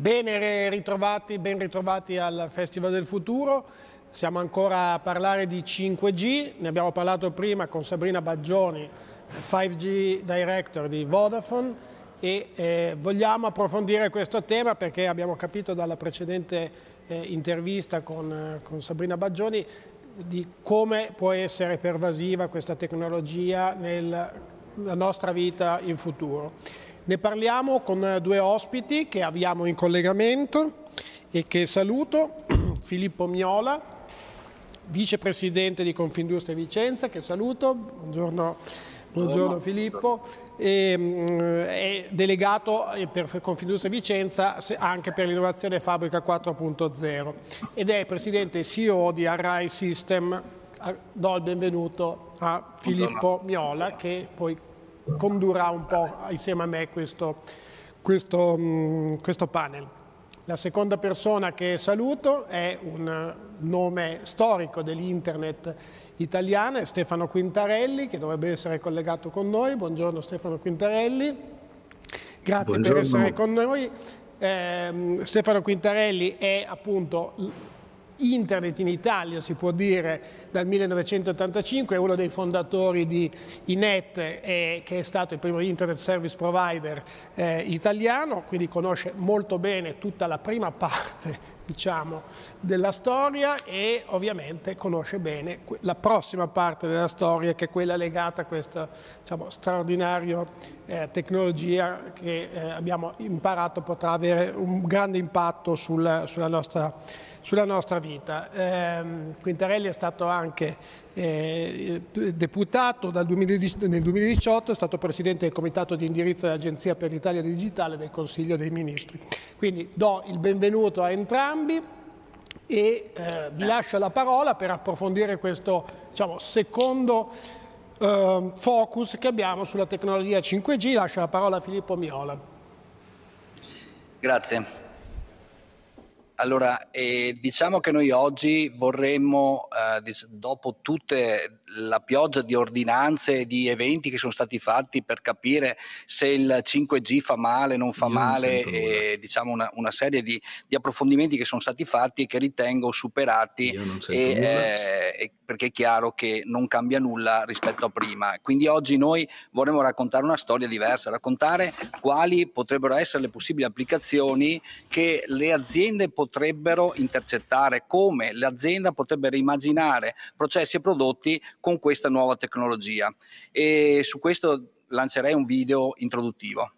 Bene ritrovati, ben ritrovati al Festival del Futuro. Siamo ancora a parlare di 5G, ne abbiamo parlato prima con Sabrina Baggioni, 5G Director di Vodafone e eh, vogliamo approfondire questo tema perché abbiamo capito dalla precedente eh, intervista con, eh, con Sabrina Baggioni di come può essere pervasiva questa tecnologia nella nostra vita in futuro. Ne parliamo con eh, due ospiti che abbiamo in collegamento e che saluto, Filippo Miola, vicepresidente di Confindustria Vicenza, che saluto, buongiorno, buongiorno Filippo, e, mm, è delegato eh, per Confindustria Vicenza anche per l'innovazione fabbrica 4.0 ed è presidente e CEO di Array System. Do il benvenuto a Filippo Miola che poi condurrà un po' insieme a me questo, questo, mm, questo panel. La seconda persona che saluto è un nome storico dell'internet italiana, Stefano Quintarelli, che dovrebbe essere collegato con noi. Buongiorno Stefano Quintarelli, grazie Buongiorno. per essere con noi. Eh, Stefano Quintarelli è appunto internet in Italia, si può dire, dal 1985, è uno dei fondatori di Inet, eh, che è stato il primo internet service provider eh, italiano, quindi conosce molto bene tutta la prima parte diciamo, della storia e ovviamente conosce bene la prossima parte della storia che è quella legata a questa diciamo, straordinaria eh, tecnologia che eh, abbiamo imparato potrà avere un grande impatto sul, sulla nostra sulla nostra vita. Eh, Quintarelli è stato anche eh, deputato dal 2018, nel 2018, è stato presidente del comitato di indirizzo dell'Agenzia per l'Italia Digitale del Consiglio dei Ministri. Quindi do il benvenuto a entrambi e eh, vi lascio la parola per approfondire questo diciamo, secondo ehm, focus che abbiamo sulla tecnologia 5G. Lascio la parola a Filippo Miola. Grazie. Allora, eh, diciamo che noi oggi vorremmo, eh, dopo tutta la pioggia di ordinanze e di eventi che sono stati fatti per capire se il 5G fa male, non fa Io male, non e, diciamo una, una serie di, di, approfondimenti che sono stati fatti e che ritengo superati, e, eh, perché è chiaro che non cambia nulla rispetto a prima. Quindi oggi noi vorremmo raccontare una storia diversa, raccontare quali potrebbero essere le possibili applicazioni che le aziende potrebbero potrebbero intercettare, come l'azienda potrebbe reimmaginare processi e prodotti con questa nuova tecnologia. E su questo lancerei un video introduttivo.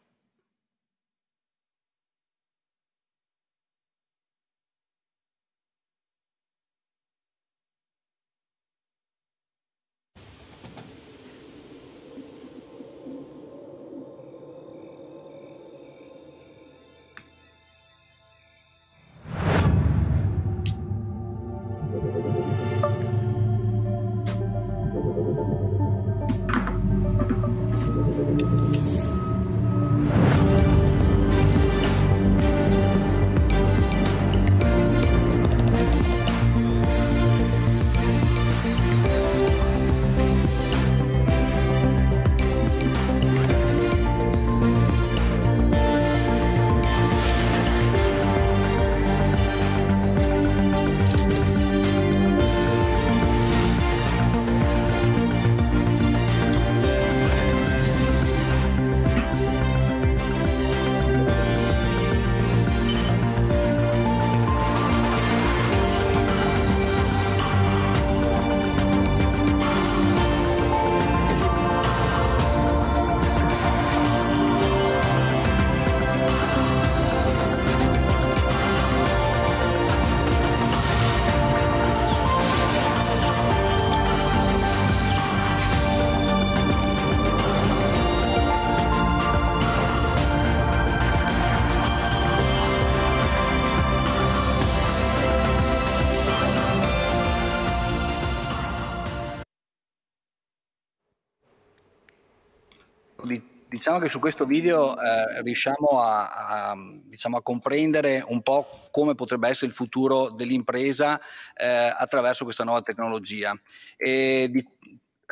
diciamo che su questo video eh, riusciamo a, a, diciamo, a, comprendere un po' come potrebbe essere il futuro dell'impresa eh, attraverso questa nuova tecnologia. Di,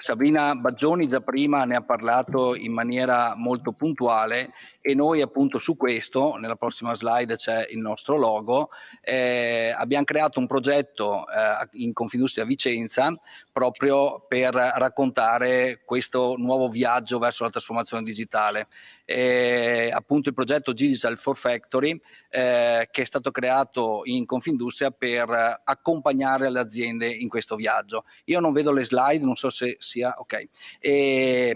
Sabrina Baggioni già prima ne ha parlato in maniera molto puntuale e noi appunto su questo, nella prossima slide c'è il nostro logo, eh, abbiamo creato un progetto eh, in Confindustria Vicenza proprio per raccontare questo nuovo viaggio verso la trasformazione digitale. Eh, appunto il progetto Digital for Factory eh, che è stato creato in Confindustria per accompagnare le aziende in questo viaggio. Io non vedo le slide, non so se sia ok. Eh,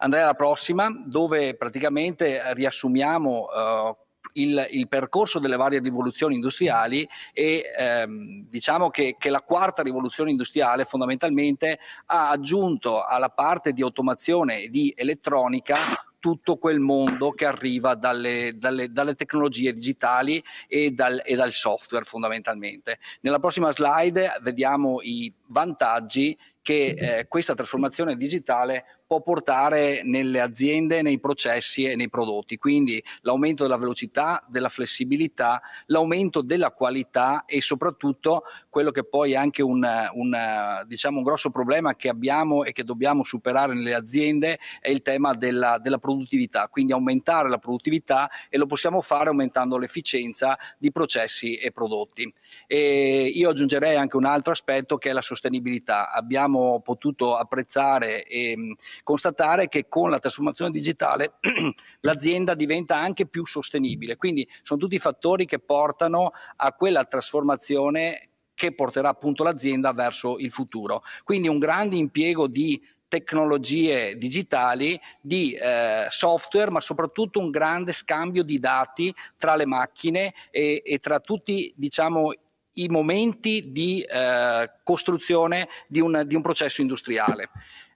andrei alla prossima dove praticamente riassumiamo uh, il, il, percorso delle varie rivoluzioni industriali e ehm, diciamo che, che, la quarta rivoluzione industriale fondamentalmente ha aggiunto alla parte di automazione e di elettronica tutto quel mondo che arriva dalle, dalle, dalle tecnologie digitali e dal, e dal software fondamentalmente. Nella prossima slide vediamo i vantaggi che eh, questa trasformazione digitale può portare nelle aziende, nei processi e nei prodotti. Quindi l'aumento della velocità, della flessibilità, l'aumento della qualità e soprattutto quello che poi è anche un, un, diciamo un grosso problema che abbiamo e che dobbiamo superare nelle aziende è il tema della, della produttività. Quindi aumentare la produttività e lo possiamo fare aumentando l'efficienza di processi e prodotti. E io aggiungerei anche un altro aspetto che è la sostenibilità. Abbiamo potuto apprezzare e constatare che con la trasformazione digitale l'azienda diventa anche più sostenibile. Quindi sono tutti fattori che portano a quella trasformazione che porterà appunto l'azienda verso il futuro. Quindi un grande impiego di tecnologie digitali, di eh, software, ma soprattutto un grande scambio di dati tra le macchine e, e tra tutti diciamo, i momenti di eh, costruzione di un, di un processo industriale.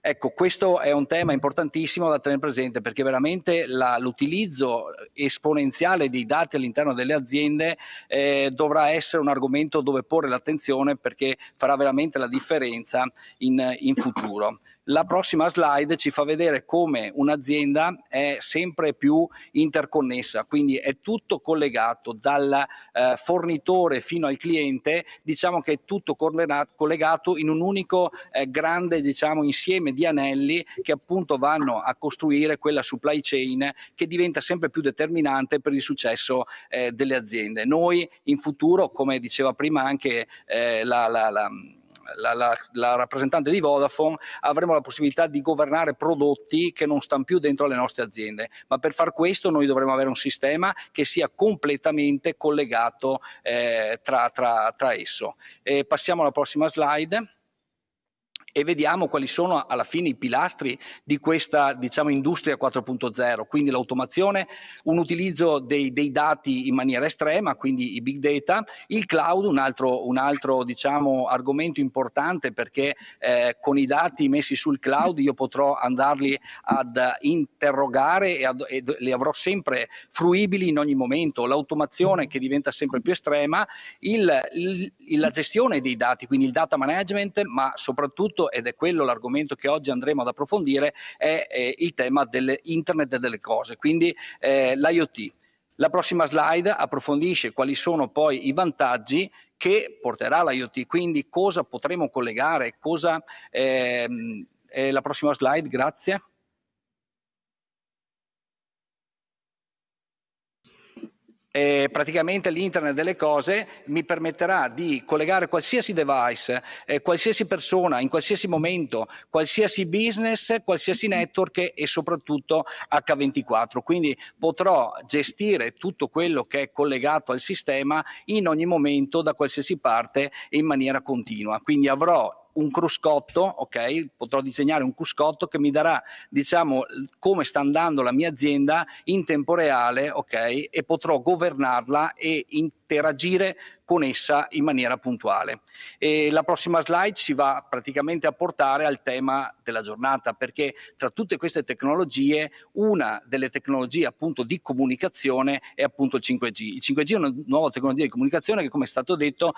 Ecco, questo è un tema importantissimo da tenere presente perché veramente la, l'utilizzo esponenziale dei dati all'interno delle aziende eh, dovrà essere un argomento dove porre l'attenzione perché farà veramente la differenza in, in futuro. La prossima slide ci fa vedere come un'azienda è sempre più interconnessa, quindi è tutto collegato dal eh, fornitore fino al cliente, diciamo che è tutto collegato in un unico eh, grande diciamo, insieme di anelli che appunto vanno a costruire quella supply chain che diventa sempre più determinante per il successo eh, delle aziende. Noi in futuro, come diceva prima anche eh, la, la, la la, la, la, rappresentante di Vodafone, avremo la possibilità di governare prodotti che non stanno più dentro le nostre aziende. Ma per far questo noi dovremo avere un sistema che sia completamente collegato eh, tra, tra, tra esso. E passiamo alla prossima slide e vediamo quali sono alla fine i pilastri di questa diciamo, industria 4.0, quindi l'automazione, un utilizzo dei, dei, dati in maniera estrema, quindi i big data, il cloud, un altro, un altro diciamo, argomento importante perché eh, con i dati messi sul cloud io potrò andarli ad interrogare e, ad, e li avrò sempre fruibili in ogni momento, l'automazione che diventa sempre più estrema, il, il, la gestione dei dati, quindi il data management, ma soprattutto ed è quello l'argomento che oggi andremo ad approfondire, è eh, il tema dell'internet delle cose, quindi eh, l'IoT. La prossima slide approfondisce quali sono poi i vantaggi che porterà l'IoT, quindi cosa potremo collegare, cosa... Eh, la prossima slide, grazie. eh, praticamente l'internet delle cose mi permetterà di collegare qualsiasi device, eh, qualsiasi persona, in qualsiasi momento, qualsiasi business, qualsiasi network e soprattutto H24. Quindi potrò gestire tutto quello che è collegato al sistema in ogni momento da qualsiasi parte e in maniera continua. Quindi avrò un cruscotto, ok? Potrò disegnare un cruscotto che mi darà, diciamo, come sta andando la mia azienda in tempo reale, ok? E potrò governarla e interagire con essa in maniera puntuale. E la prossima slide si va praticamente a portare al tema della giornata, perché tra tutte queste tecnologie, una delle tecnologie appunto di comunicazione è appunto il 5G. Il 5G è una nuova tecnologia di comunicazione che, come è stato detto,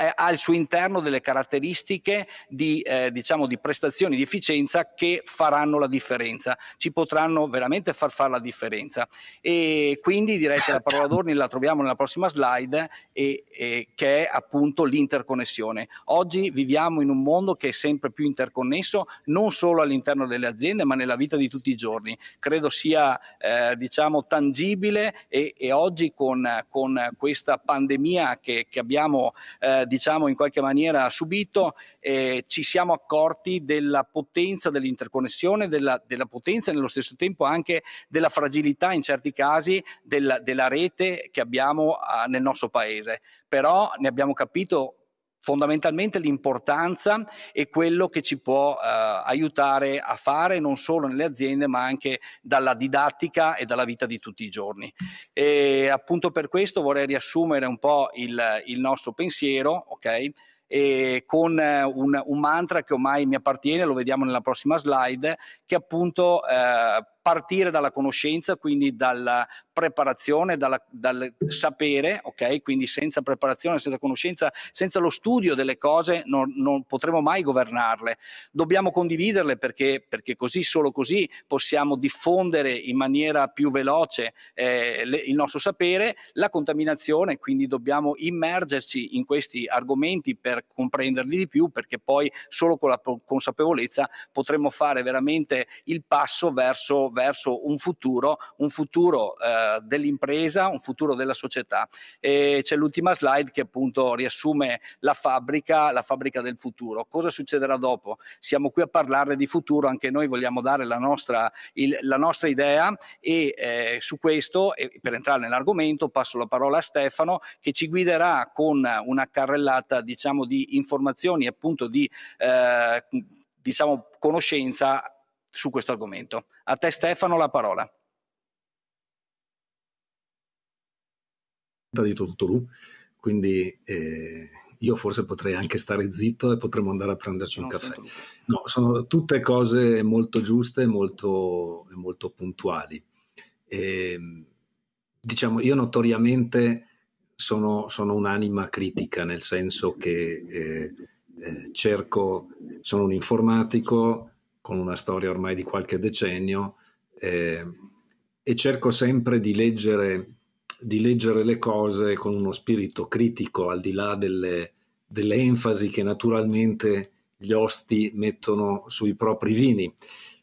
eh, ha al suo interno delle caratteristiche di, eh, diciamo, di prestazioni di efficienza che faranno la differenza, ci potranno veramente far fare la differenza. E quindi direi che la parola d'ordine la troviamo nella prossima slide, e, e, che è appunto l'interconnessione. Oggi viviamo in un mondo che è sempre più interconnesso, non solo all'interno delle aziende, ma nella vita di tutti i giorni. Credo sia eh, diciamo, tangibile e, e oggi con, con, questa pandemia che, che abbiamo eh, diciamo in qualche maniera subito, eh, ci siamo accorti della potenza dell'interconnessione, della, della, potenza e nello stesso tempo anche della fragilità in certi casi della, della rete che abbiamo eh, nel nostro paese. Però ne abbiamo capito Fondamentalmente l'importanza è quello che ci può eh, aiutare a fare non solo nelle aziende ma anche dalla didattica e dalla vita di tutti i giorni. E appunto per questo vorrei riassumere un po' il, il nostro pensiero, ok? e con eh, un, un, mantra che ormai mi appartiene, lo vediamo nella prossima slide, che appunto eh, partire dalla conoscenza, quindi dalla preparazione, dalla, dal sapere, ok? Quindi senza preparazione, senza conoscenza, senza lo studio delle cose non, non potremo mai governarle. Dobbiamo condividerle perché, perché, così, solo così possiamo diffondere in maniera più veloce eh, le, il nostro sapere, la contaminazione, quindi dobbiamo immergerci in questi argomenti per comprenderli di più perché poi solo con la consapevolezza potremo fare veramente il passo verso, verso un futuro, un futuro eh, dell'impresa, un futuro della società. E c'è l'ultima slide che appunto riassume la fabbrica, la fabbrica del futuro. Cosa succederà dopo? Siamo qui a parlare di futuro, anche noi vogliamo dare la nostra, il, la nostra idea e eh, su questo, e per entrare nell'argomento, passo la parola a Stefano che ci guiderà con una carrellata diciamo, di informazioni, appunto di eh, diciamo, conoscenza su questo argomento. A te Stefano la parola. Di tutto lui, quindi eh, io forse potrei anche stare zitto e potremmo andare a prenderci non un caffè. No, sono tutte cose molto giuste e molto, molto puntuali. E, ehm, diciamo, io notoriamente sono, sono un'anima critica, nel senso che eh, eh, cerco, sono un informatico, con una storia ormai di qualche decennio eh, e cerco sempre di leggere, di leggere, le cose con uno spirito critico, al di là delle, delle enfasi che naturalmente gli osti mettono sui propri vini.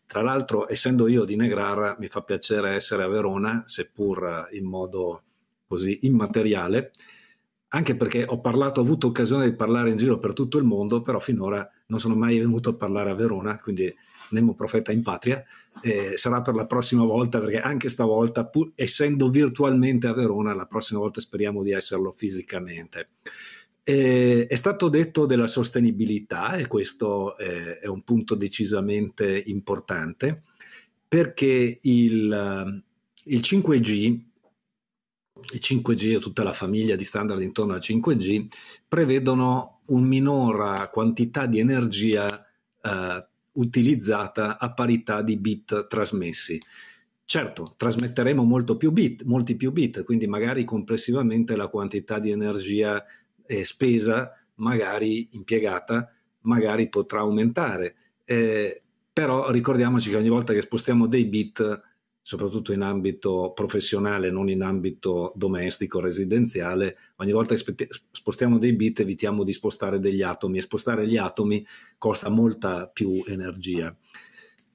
Tra l'altro, essendo io di Negrara, mi fa piacere essere a Verona, seppur in modo così immateriale, anche perché ho, parlato, ho avuto occasione di parlare in giro per tutto il mondo, però finora non sono mai venuto a parlare a Verona, quindi Nemo Profeta in Patria, eh, sarà per la prossima volta, perché anche stavolta, pur essendo virtualmente a Verona, la prossima volta speriamo di esserlo fisicamente. Eh, è stato detto della sostenibilità e questo eh, è un punto decisamente importante perché il, il 5G, il 5G e tutta la famiglia di standard intorno al 5G prevedono un minor quantità di energia eh, utilizzata a parità di bit trasmessi. Certo, trasmetteremo molto più bit, molti più bit, quindi magari complessivamente la quantità di energia eh, spesa, magari impiegata, magari potrà aumentare. Eh, però ricordiamoci che ogni volta che spostiamo dei bit soprattutto in ambito professionale, non in ambito domestico, residenziale, ogni volta che spostiamo dei bit evitiamo di spostare degli atomi e spostare gli atomi costa molta più energia.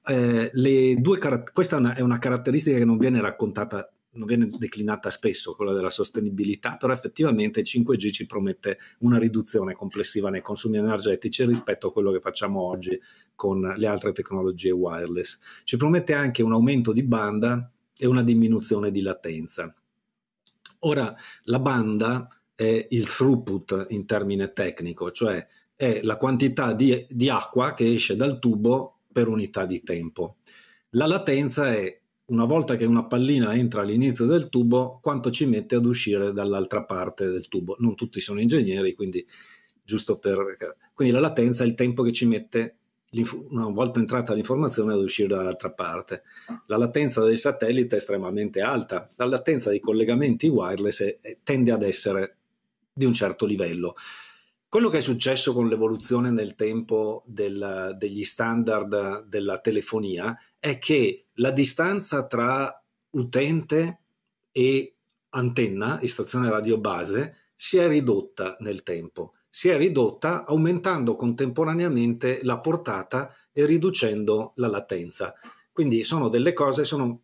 Eh, due, questa è una, è una, caratteristica che non viene raccontata non viene declinata spesso quella della sostenibilità, però effettivamente 5G ci promette una riduzione complessiva nei consumi energetici rispetto a quello che facciamo oggi con le altre tecnologie wireless. Ci promette anche un aumento di banda e una diminuzione di latenza. Ora, la banda è il throughput in termine tecnico, cioè è la quantità di, di acqua che esce dal tubo per unità di tempo. La latenza è una volta che una pallina entra all'inizio del tubo, quanto ci mette ad uscire dall'altra parte del tubo. Non tutti sono ingegneri, quindi giusto per... Quindi la latenza è il tempo che ci mette una volta entrata l'informazione ad uscire dall'altra parte. La latenza del satellite è estremamente alta, la latenza dei collegamenti wireless è, tende ad essere di un certo livello. Quello che è successo con l'evoluzione nel tempo del, degli standard della telefonia è che la distanza tra utente e antenna e stazione radio base si è ridotta nel tempo, si è ridotta aumentando contemporaneamente la portata e riducendo la latenza. Quindi sono delle cose, sono,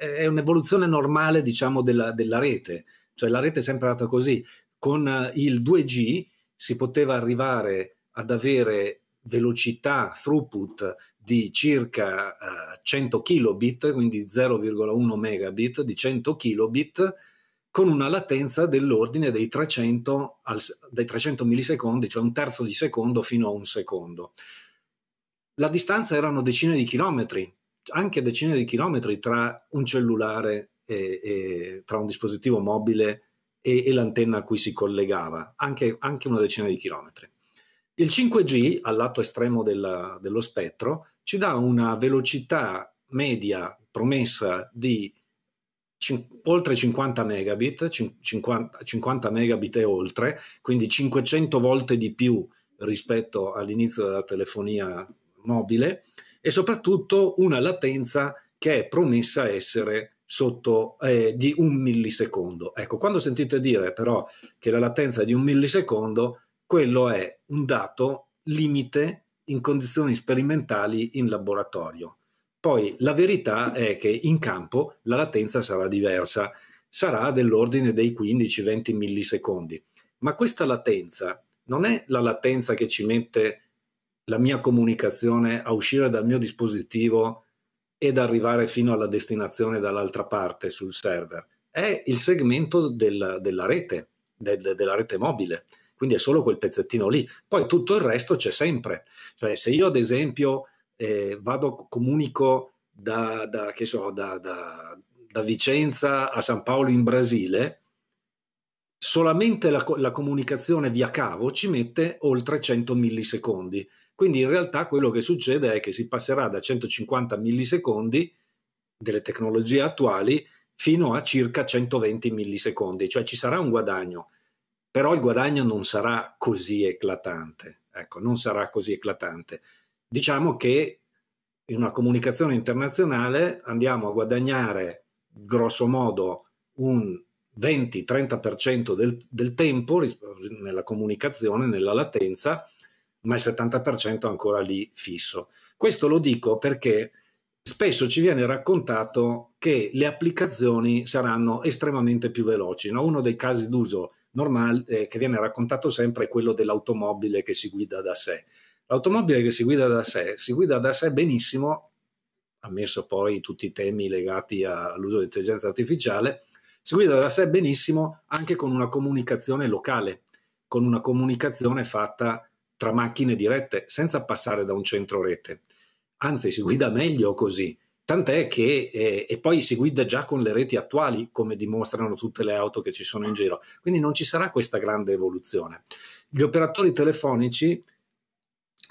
eh, è un'evoluzione normale diciamo della, della rete, cioè la rete è sempre andata così. Con eh, il 2G si poteva arrivare ad avere velocità throughput di circa uh, eh, 100 kilobit, quindi 0,1 megabit di 100 kilobit, con una latenza dell'ordine dei 300, al, dei 300 millisecondi, cioè un terzo di secondo fino a un secondo. La distanza erano decine di chilometri, anche decine di chilometri tra un cellulare e, e tra un dispositivo mobile e, e l'antenna a cui si collegava, anche, anche, una decina di chilometri. Il 5G, al lato estremo della, dello spettro, ci dà una velocità media promessa di oltre 50 megabit, 50, 50 megabit e oltre, quindi 500 volte di più rispetto all'inizio della telefonia mobile e soprattutto una latenza che è promessa essere sotto eh, di un millisecondo. Ecco, quando sentite dire però che la latenza è di un millisecondo, quello è un dato limite in condizioni sperimentali in laboratorio. Poi la verità è che in campo la latenza sarà diversa, sarà dell'ordine dei 15-20 millisecondi. Ma questa latenza non è la latenza che ci mette la mia comunicazione a uscire dal mio dispositivo ed arrivare fino alla destinazione dall'altra parte sul server, è il segmento del, della rete, del, della rete mobile. Quindi è solo quel pezzettino lì. Poi tutto il resto c'è sempre. Cioè, se io, ad esempio, eh, vado, comunico da, da, so, da, da, Vicenza a San Paolo in Brasile, solamente la, la comunicazione via cavo ci mette oltre 100 millisecondi quindi in realtà quello che succede è che si passerà da 150 millisecondi delle tecnologie attuali fino a circa 120 millisecondi, cioè ci sarà un guadagno, però il guadagno non sarà così eclatante. Ecco, non sarà così eclatante. Diciamo che in una comunicazione internazionale andiamo a guadagnare grosso modo un 20-30% del, del tempo nella comunicazione, nella latenza, ma il 70% ancora lì fisso. Questo lo dico perché spesso ci viene raccontato che le applicazioni saranno estremamente più veloci. No? Uno dei casi d'uso normale eh, che viene raccontato sempre è quello dell'automobile che si guida da sé. L'automobile che si guida da sé si guida da sé benissimo, ammesso poi tutti i temi legati all'uso dell'intelligenza artificiale, si guida da sé benissimo anche con una comunicazione locale, con una comunicazione fatta tra macchine dirette senza passare da un centro rete. Anzi, si guida meglio così. Tant'è che eh, e poi si guida già con le reti attuali, come dimostrano tutte le auto che ci sono in giro. Quindi non ci sarà questa grande evoluzione. Gli operatori telefonici,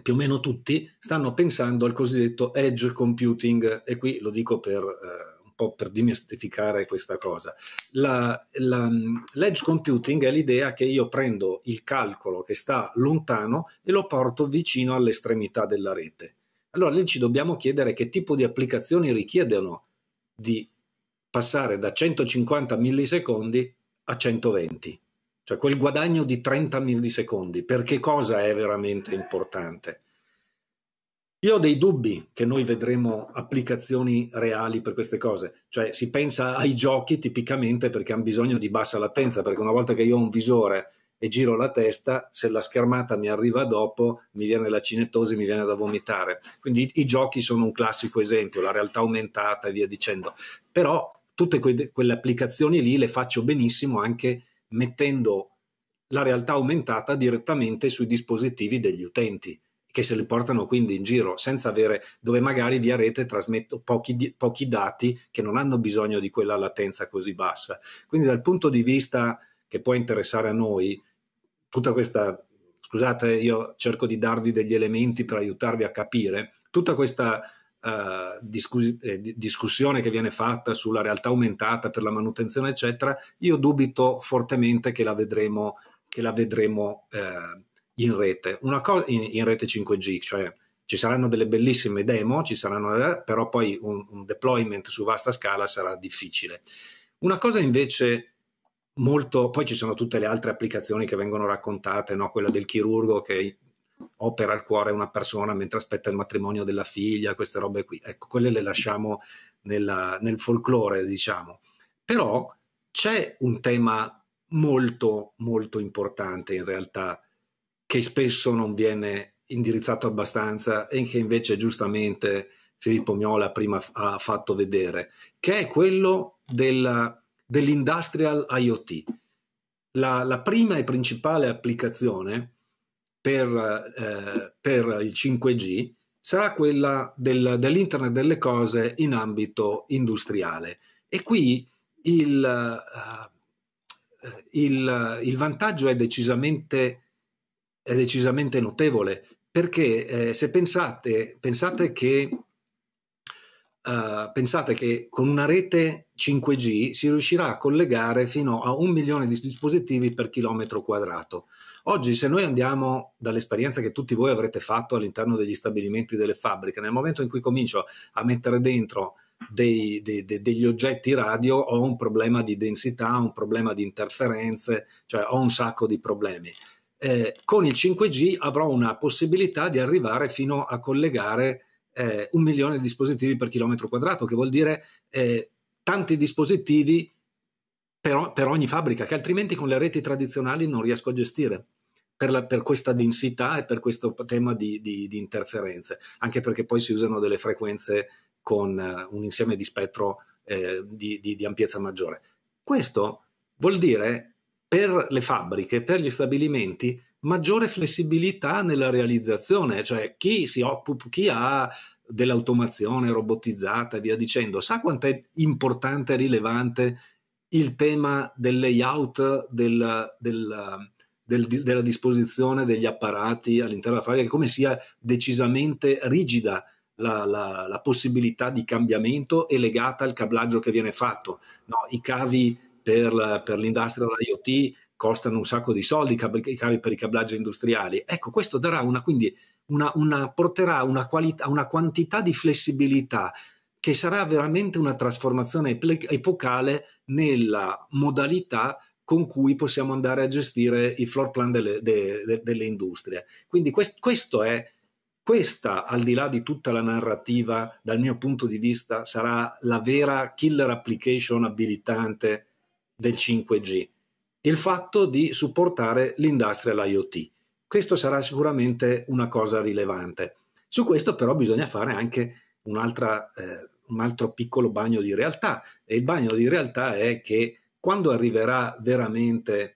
più o meno tutti, stanno pensando al cosiddetto edge computing, e qui lo dico per. Eh, po' per dimistificare questa cosa. La, la, mm, l'edge computing è l'idea che io prendo il calcolo che sta lontano e lo porto vicino all'estremità della rete. Allora lì ci dobbiamo chiedere che tipo di applicazioni richiedono di passare da 150 millisecondi a 120, cioè quel guadagno di 30 millisecondi, perché cosa è veramente importante? Io ho dei dubbi che noi vedremo applicazioni reali per queste cose, cioè si pensa ai giochi tipicamente perché hanno bisogno di bassa latenza, perché una volta che io ho un visore e giro la testa, se la schermata mi arriva dopo mi viene la cinetosi, mi viene da vomitare. Quindi i, i giochi sono un classico esempio, la realtà aumentata e via dicendo. Però tutte que- quelle applicazioni lì le faccio benissimo anche mettendo la realtà aumentata direttamente sui dispositivi degli utenti che se li portano quindi in giro senza avere, dove magari via rete trasmetto pochi, pochi dati che non hanno bisogno di quella latenza così bassa. Quindi dal punto di vista che può interessare a noi, tutta questa scusate, io cerco di darvi degli elementi per aiutarvi a capire, tutta questa uh, discus- eh, discussione che viene fatta sulla realtà aumentata per la manutenzione, eccetera, io dubito fortemente che la vedremo, che la vedremo eh, in rete, co- in, in, rete 5G, cioè ci saranno delle bellissime demo, ci saranno, eh, però poi un, un deployment su vasta scala sarà difficile. Una cosa invece molto, poi ci sono tutte le altre applicazioni che vengono raccontate, no? quella del chirurgo che opera il cuore una persona mentre aspetta il matrimonio della figlia, queste robe qui. Ecco, quelle le lasciamo nella, nel folklore, diciamo. Però c'è un tema molto, molto importante in realtà che spesso non viene indirizzato abbastanza e che invece giustamente Filippo Miola prima ha fatto vedere, che è quello della, dell'industrial IoT. La, la, prima e principale applicazione per, eh, per il 5G sarà quella del, dell'Internet delle cose in ambito industriale. E qui il, uh, il, il vantaggio è decisamente è decisamente notevole, perché eh, se pensate, pensate che, uh, pensate che con una rete 5G si riuscirà a collegare fino a un milione di dispositivi per chilometro quadrato. Oggi, se noi andiamo dall'esperienza che tutti voi avrete fatto all'interno degli stabilimenti delle fabbriche, nel momento in cui comincio a mettere dentro dei, de, de, degli oggetti radio, ho un problema di densità, un problema di interferenze, cioè ho un sacco di problemi eh, con il 5G avrò una possibilità di arrivare fino a collegare eh, un milione di dispositivi per chilometro quadrato, che vuol dire eh, tanti dispositivi per, per, ogni fabbrica, che altrimenti con le reti tradizionali non riesco a gestire. Per, la, per questa densità e per questo tema di, di, di, interferenze, anche perché poi si usano delle frequenze con eh, un insieme di spettro eh, di, di ampiezza maggiore. Questo vuol dire per le fabbriche, per gli stabilimenti, maggiore flessibilità nella realizzazione, cioè chi, si occupa, chi ha dell'automazione robotizzata e via dicendo, sa quanto è importante e rilevante il tema del layout del, del, del, della disposizione degli apparati all'interno della fabbrica, come sia decisamente rigida la, la, la, possibilità di cambiamento e legata al cablaggio che viene fatto. No, I cavi per, per l'industria IoT costano un sacco di soldi i cavi per i cablaggi industriali. Ecco, questo darà una, quindi una, una, porterà una, qualità, una quantità di flessibilità che sarà veramente una trasformazione epocale nella modalità con cui possiamo andare a gestire i floor plan delle, de, de, delle industrie. Quindi quest, questo è, questa, al di là di tutta la narrativa, dal mio punto di vista, sarà la vera killer application abilitante del 5G, il fatto di supportare l'industria IoT. Questo sarà sicuramente una cosa rilevante. Su questo però bisogna fare anche un'altra, eh, un altro piccolo bagno di realtà e il bagno di realtà è che quando arriverà veramente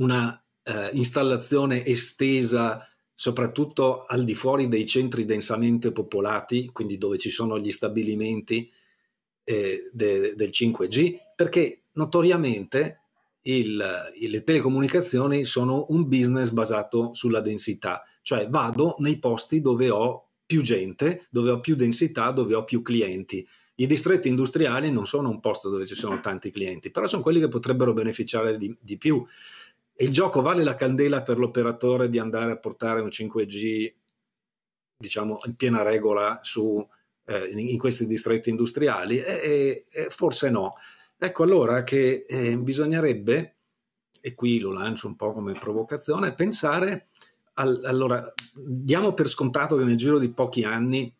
una eh, installazione estesa soprattutto al di fuori dei centri densamente popolati, quindi dove ci sono gli stabilimenti eh, de, del 5G, perché notoriamente il, le telecomunicazioni sono un business basato sulla densità, cioè vado nei posti dove ho più gente, dove ho più densità, dove ho più clienti. I distretti industriali non sono un posto dove ci sono tanti clienti, però sono quelli che potrebbero beneficiare di, di più. E il gioco vale la candela per l'operatore di andare a portare un 5G, diciamo, in piena regola su, eh, in, in, questi distretti industriali? E, e, forse no. Ecco allora che eh, bisognerebbe, e qui lo lancio un po' come provocazione, pensare, al, allora diamo per scontato che nel giro di pochi anni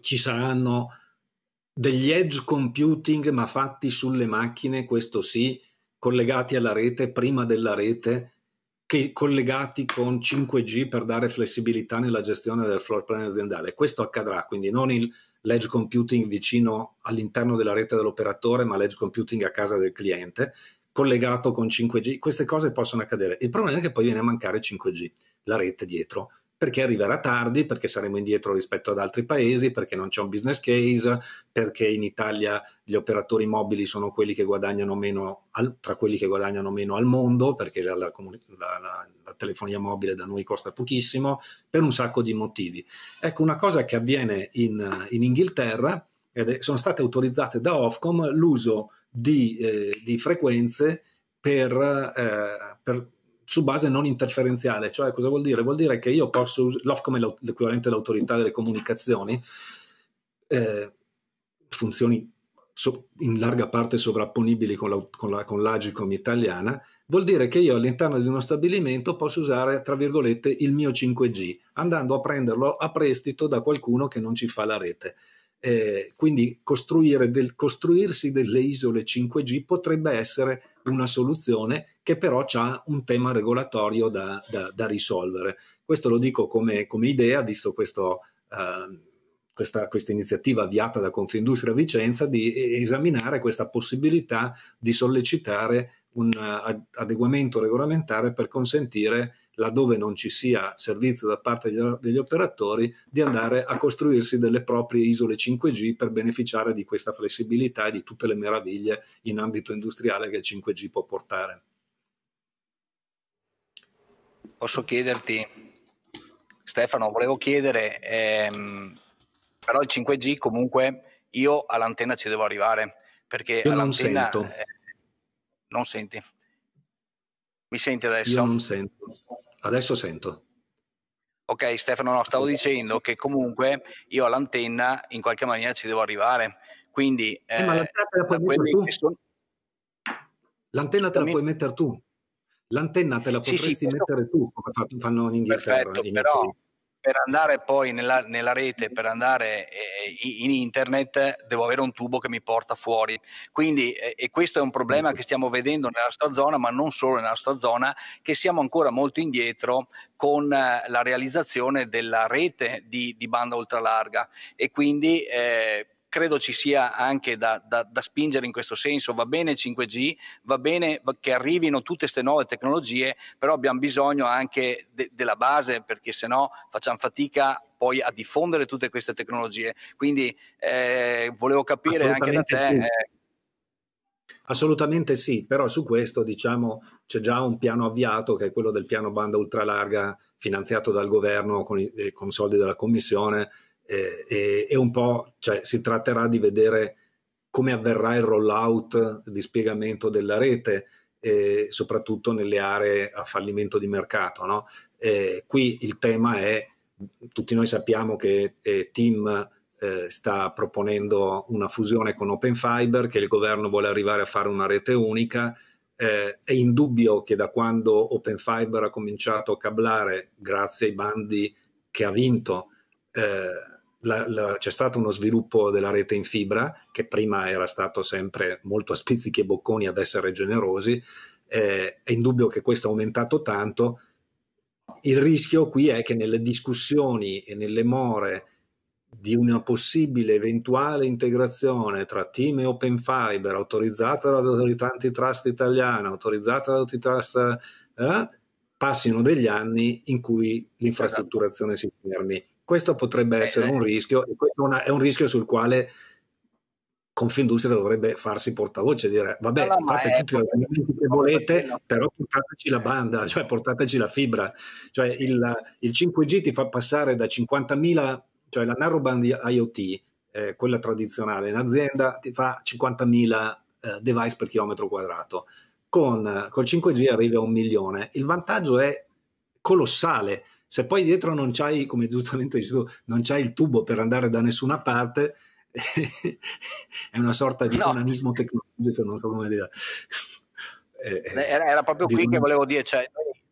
ci saranno degli edge computing ma fatti sulle macchine, questo sì, collegati alla rete, prima della rete, che collegati con 5G per dare flessibilità nella gestione del floor plan aziendale. Questo accadrà, quindi non il l'edge computing vicino all'interno della rete dell'operatore, ma l'edge computing a casa del cliente, collegato con 5G, queste cose possono accadere. Il problema è che poi viene a mancare 5G, la rete dietro, perché arriverà tardi, perché saremo indietro rispetto ad altri paesi, perché non c'è un business case, perché in Italia gli operatori mobili sono quelli che guadagnano meno al, tra quelli che guadagnano meno al mondo, perché la, la, la, la, telefonia mobile da noi costa pochissimo, per un sacco di motivi. Ecco, una cosa che avviene in, in Inghilterra, ed è, sono state autorizzate da Ofcom l'uso di, eh, di frequenze per, eh, per su base non interferenziale, cioè cosa vuol dire? Vuol dire che io posso usare l'OFCOM è l'equivalente all'autorità delle comunicazioni, eh, funzioni so, in larga parte sovrapponibili con, la, con, la, con l'Agicom italiana, vuol dire che io all'interno di uno stabilimento posso usare, tra virgolette, il mio 5G, andando a prenderlo a prestito da qualcuno che non ci fa la rete. Eh, quindi del, costruirsi delle isole 5G potrebbe essere una soluzione che però ha un tema regolatorio da, da, da risolvere. Questo lo dico come, come idea, visto questo, eh, questa, questa, iniziativa avviata da Confindustria Vicenza di eh, esaminare questa possibilità di sollecitare un eh, adeguamento regolamentare per consentire, laddove non ci sia servizio da parte degli operatori, di andare a costruirsi delle proprie isole 5G per beneficiare di questa flessibilità e di tutte le meraviglie in ambito industriale che il 5G può portare. Posso chiederti, Stefano, volevo chiedere, ehm, però il 5G comunque io all'antenna ci devo arrivare perché io all'antenna... non sento. Eh, non senti. Mi senti adesso? Io non sento. Adesso sento. Ok Stefano, no, stavo dicendo che comunque io all'antenna in qualche maniera ci devo arrivare. Quindi... Eh, ma eh, l'antenna te la puoi mettere tu? Sono... L'antenna te la puoi mettere tu? L'antenna te la potresti sì, sì, mettere tu, come fanno in Inghilterra. Perfetto, in però per andare poi nella, nella rete, per andare eh, in internet, devo avere un tubo che mi porta fuori. Quindi, eh, e questo è un problema ecco. che stiamo vedendo nella nostra zona, ma non solo nella nostra zona, che siamo ancora molto indietro con eh, la realizzazione della rete di, di banda ultralarga. E quindi eh, credo ci sia anche da, da, da, spingere in questo senso. Va bene il 5G, va bene che arrivino tutte queste nuove tecnologie, però abbiamo bisogno anche de, della base perché se no facciamo fatica poi a diffondere tutte queste tecnologie. Quindi eh, volevo capire anche da te. Sì. Eh, Assolutamente sì, però su questo diciamo c'è già un piano avviato che è quello del piano banda ultralarga finanziato dal governo con, i, eh, con soldi della Commissione eh, e, e, un po' cioè, si tratterà di vedere come avverrà il rollout di spiegamento della rete, eh, soprattutto nelle aree a fallimento di mercato. No? Eh, qui il tema è, tutti noi sappiamo che eh, Tim eh, sta proponendo una fusione con Open Fiber, che il governo vuole arrivare a fare una rete unica. Eh, è indubbio che da quando Open Fiber ha cominciato a cablare, grazie ai bandi che ha vinto, eh, la, la, c'è stato uno sviluppo della rete in fibra che prima era stato sempre molto a spizzichi e bocconi ad essere generosi, eh, è indubbio che questo è aumentato tanto. Il rischio qui è che nelle discussioni e nelle more di una possibile eventuale integrazione tra team e open fiber autorizzata dall'autorità antitrust italiana, autorizzata dall'antitrust, eh, passino degli anni in cui l'infrastrutturazione si fermi questo potrebbe eh, essere eh. un rischio e questo una, è un rischio sul quale Confindustria dovrebbe farsi portavoce e dire vabbè no, no, fate tutti i ragionamenti che volete però portateci la banda cioè portateci la fibra cioè il, il 5G ti fa passare da 50.000 cioè la narrowband IoT eh, quella tradizionale in azienda ti fa 50.000 eh, device per chilometro quadrato con col 5G arrivi a un milione il vantaggio è colossale se poi dietro non c'hai, come giustamente dici tu, non c'hai il tubo per andare da nessuna parte, è una sorta di no. tecnologico, non so come dire. Eh, era, era proprio di qui un... che volevo dire, cioè,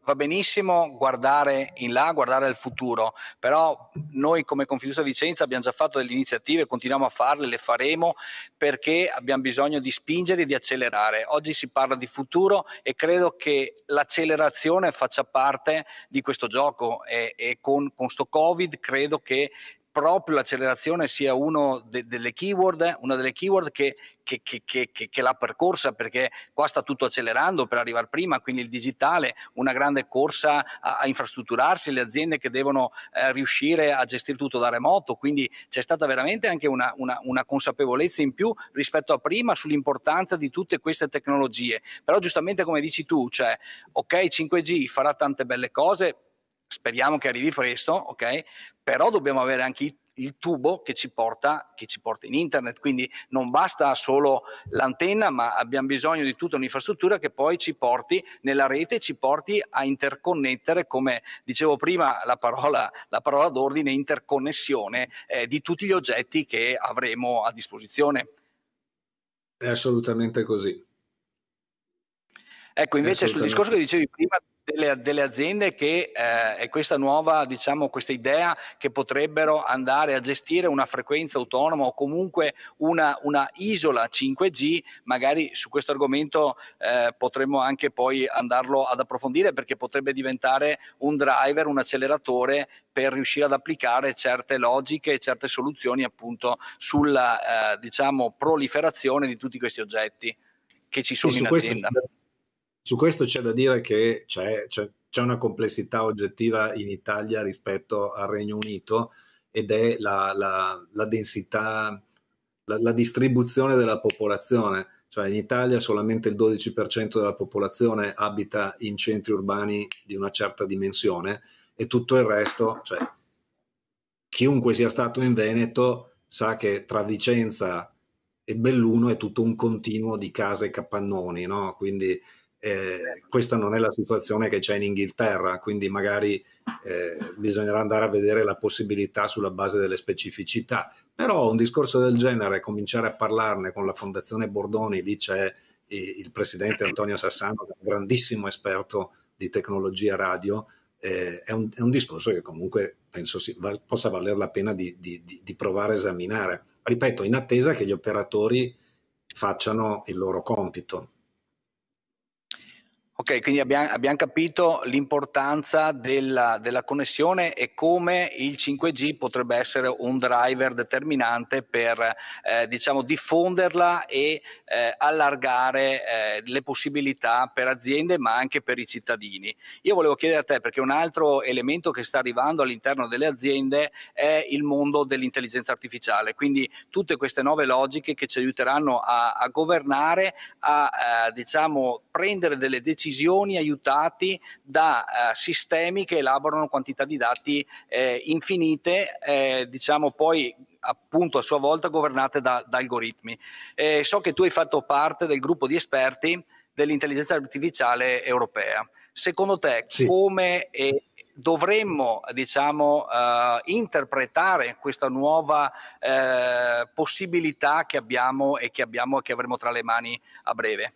va benissimo guardare in là, guardare al futuro, però noi come Confiducia Vicenza abbiamo già fatto delle iniziative, continuiamo a farle, le faremo perché abbiamo bisogno di spingere e di accelerare. Oggi si parla di futuro e credo che l'accelerazione faccia parte di questo gioco e, e con, con sto Covid credo che proprio l'accelerazione sia uno de- delle keyword, una delle keyword che, che, che, che, l'ha percorsa perché qua sta tutto accelerando per arrivare prima, quindi il digitale, una grande corsa a, a infrastrutturarsi, le aziende che devono eh, riuscire a gestire tutto da remoto, quindi c'è stata veramente anche una, una, una, consapevolezza in più rispetto a prima sull'importanza di tutte queste tecnologie. Però giustamente come dici tu, cioè ok 5G farà tante belle cose, speriamo che arrivi presto, ok? Però dobbiamo avere anche i il tubo che ci, porta, che ci porta in internet. Quindi non basta solo l'antenna, ma abbiamo bisogno di tutta un'infrastruttura che poi ci porti nella rete, ci porti a interconnettere, come dicevo prima, la parola, la parola d'ordine interconnessione eh, di tutti gli oggetti che avremo a disposizione. È assolutamente così. Ecco, invece sul discorso che dicevi prima delle, delle aziende che eh, è questa nuova, diciamo, questa idea che potrebbero andare a gestire una frequenza autonoma o comunque una, una isola 5G, magari su questo argomento eh, potremmo anche poi andarlo ad approfondire perché potrebbe diventare un driver, un acceleratore per riuscire ad applicare certe logiche e certe soluzioni appunto sulla eh, diciamo, proliferazione di tutti questi oggetti che ci sono in azienda. Questo su questo c'è da dire che c'è, c'è, c'è una complessità oggettiva in Italia rispetto al Regno Unito ed è la, la, la densità, la, la, distribuzione della popolazione. Cioè in Italia solamente il 12% della popolazione abita in centri urbani di una certa dimensione e tutto il resto, cioè chiunque sia stato in Veneto sa che tra Vicenza e Belluno è tutto un continuo di case e capannoni, no? Quindi eh, questa non è la situazione che c'è in Inghilterra, quindi magari eh, bisognerà andare a vedere la possibilità sulla base delle specificità. Però un discorso del genere, cominciare a parlarne con la Fondazione Bordoni, lì c'è il presidente Antonio Sassano, un grandissimo esperto di tecnologia radio, eh, è, un, è, un, discorso che comunque penso si, val, possa valer la pena di, di, di, provare a esaminare. Ripeto, in attesa che gli operatori facciano il loro compito. Ok, quindi abbiamo, abbiamo capito l'importanza della, della, connessione e come il 5G potrebbe essere un driver determinante per eh, diciamo, diffonderla e eh, allargare eh, le possibilità per aziende ma anche per i cittadini. Io volevo chiedere a te perché un altro elemento che sta arrivando all'interno delle aziende è il mondo dell'intelligenza artificiale, quindi tutte queste nuove logiche che ci aiuteranno a, a governare, a, a eh, diciamo, prendere delle decisioni decisioni aiutati da eh, sistemi che elaborano quantità di dati eh, infinite, eh, diciamo poi appunto a sua volta governate da, da algoritmi. so che tu hai fatto parte del gruppo di esperti dell'intelligenza artificiale europea. Secondo te sì. come eh, dovremmo diciamo, eh, interpretare questa nuova eh, possibilità che abbiamo e che, abbiamo, che avremo tra le mani a breve?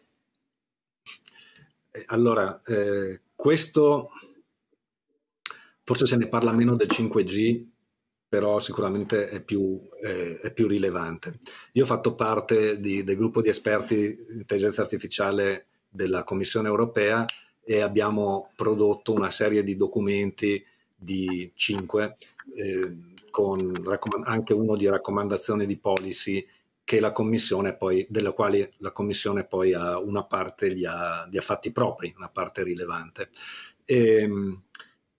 Eh, allora, eh, questo forse se ne parla meno del 5G, però sicuramente è più, eh, è più rilevante. Io ho fatto parte di, del gruppo di esperti di intelligenza artificiale della Commissione europea e abbiamo prodotto una serie di documenti di 5, eh, con anche uno di raccomandazioni di policy che la commissione poi, della quale la Commissione poi ha una parte gli ha, li ha fatti propri, una parte rilevante. E, ehm,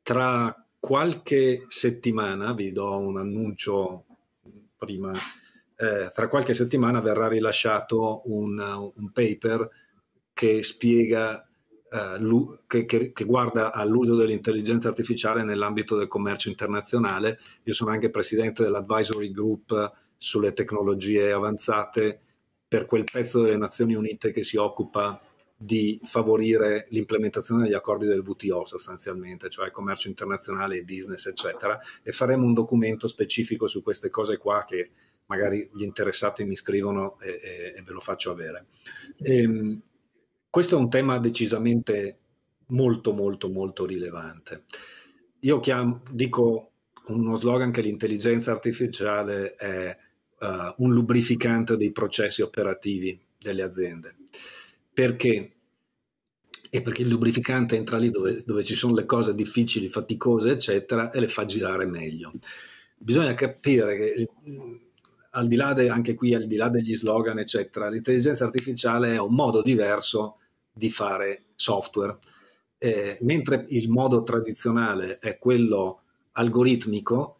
tra qualche settimana, vi do un annuncio prima, eh, tra qualche settimana verrà rilasciato un, un paper che spiega Uh, che, che, che, guarda all'uso dell'intelligenza artificiale nell'ambito del commercio internazionale. Io sono anche presidente dell'advisory group sulle tecnologie avanzate per quel pezzo delle Nazioni Unite che si occupa di favorire l'implementazione degli accordi del WTO sostanzialmente, cioè commercio internazionale, business, eccetera, e faremo un documento specifico su queste cose qua che magari gli interessati mi scrivono e, e, e ve lo faccio avere. E, ehm, questo è un tema decisamente molto, molto, molto rilevante. Io chiamo, dico uno slogan che l'intelligenza artificiale è uh, un lubrificante dei processi operativi delle aziende. Perché? E perché il lubrificante entra lì dove, dove, ci sono le cose difficili, faticose, eccetera, e le fa girare meglio. Bisogna capire che, eh, al di là de, anche qui, al di là degli slogan, eccetera, l'intelligenza artificiale è un modo diverso di fare software. Eh, mentre il modo tradizionale è quello algoritmico,